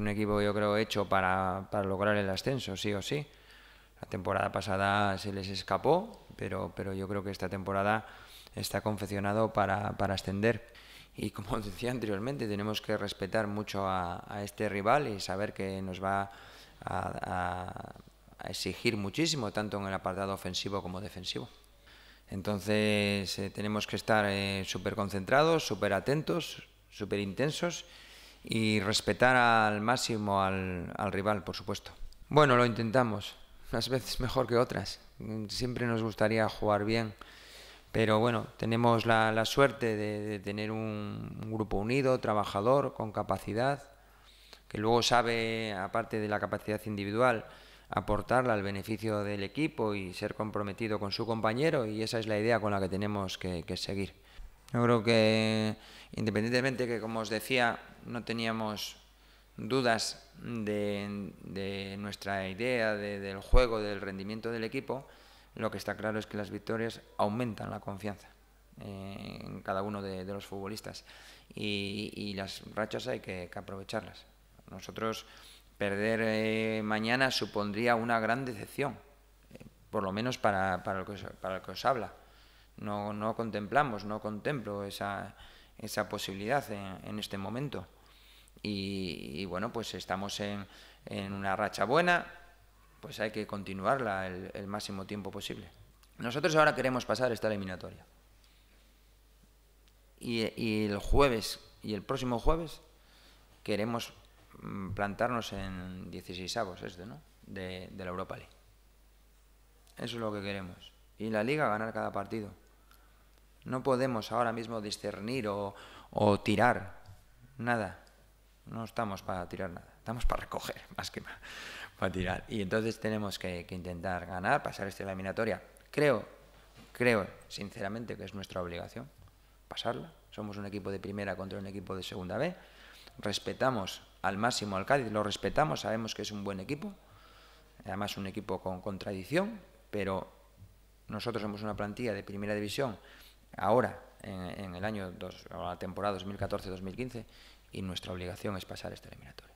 un equipo yo creo hecho para, para lograr el ascenso, sí o sí. La temporada pasada se les escapó, pero, pero yo creo que esta temporada está confeccionado para, para ascender. Y como decía anteriormente, tenemos que respetar mucho a, este rival y saber que nos va a, exigir muchísimo, tanto en el apartado ofensivo como defensivo. Entonces eh, tenemos que estar eh, súper concentrados, súper atentos, súper intensos y respetar al máximo al, rival, por supuesto. Bueno, lo intentamos, unas veces mejor que otras. Siempre nos gustaría jugar bien, pero bueno, tenemos la, suerte de, tener un, grupo unido, trabajador, con capacidad, que luego sabe, aparte de la capacidad individual, aportarla al beneficio del equipo y ser comprometido con su compañero y esa es la idea con la que tenemos que seguir. Yo creo que independientemente que, como os decía, no teníamos dudas de, de nuestra idea, de, del juego, del rendimiento del equipo, lo que está claro es que las victorias aumentan la confianza eh, en cada uno de, los futbolistas y, las rachas hay que, aprovecharlas. Nosotros perder eh, mañana supondría una gran decepción, eh, por lo menos para, para, para el que os habla no, no contemplamos, no contemplo esa, esa posibilidad en, este momento. Y, bueno, pues estamos en, en, una racha buena, pues hay que continuarla el, máximo tiempo posible. Nosotros ahora queremos pasar esta eliminatoria. Y, el jueves y el próximo jueves queremos mm, plantarnos en 16 avos este, ¿no? De, de la Europa League. Eso es lo que queremos. Y la liga ganar cada partido. No podemos ahora mismo discernir o, o tirar nada. No estamos para tirar nada. Estamos para recoger, más que para, tirar. Y entonces tenemos que, intentar ganar, pasar esta eliminatoria. Creo, creo sinceramente que es nuestra obligación pasarla. Somos un equipo de primera contra un equipo de segunda B. Respetamos al máximo al Cádiz, lo respetamos, sabemos que es un buen equipo, además un equipo con, contradicción. pero nosotros somos una plantilla de primera división ahora, en, el año, la temporada 2014-2015, y nuestra obligación es pasar este eliminatorio.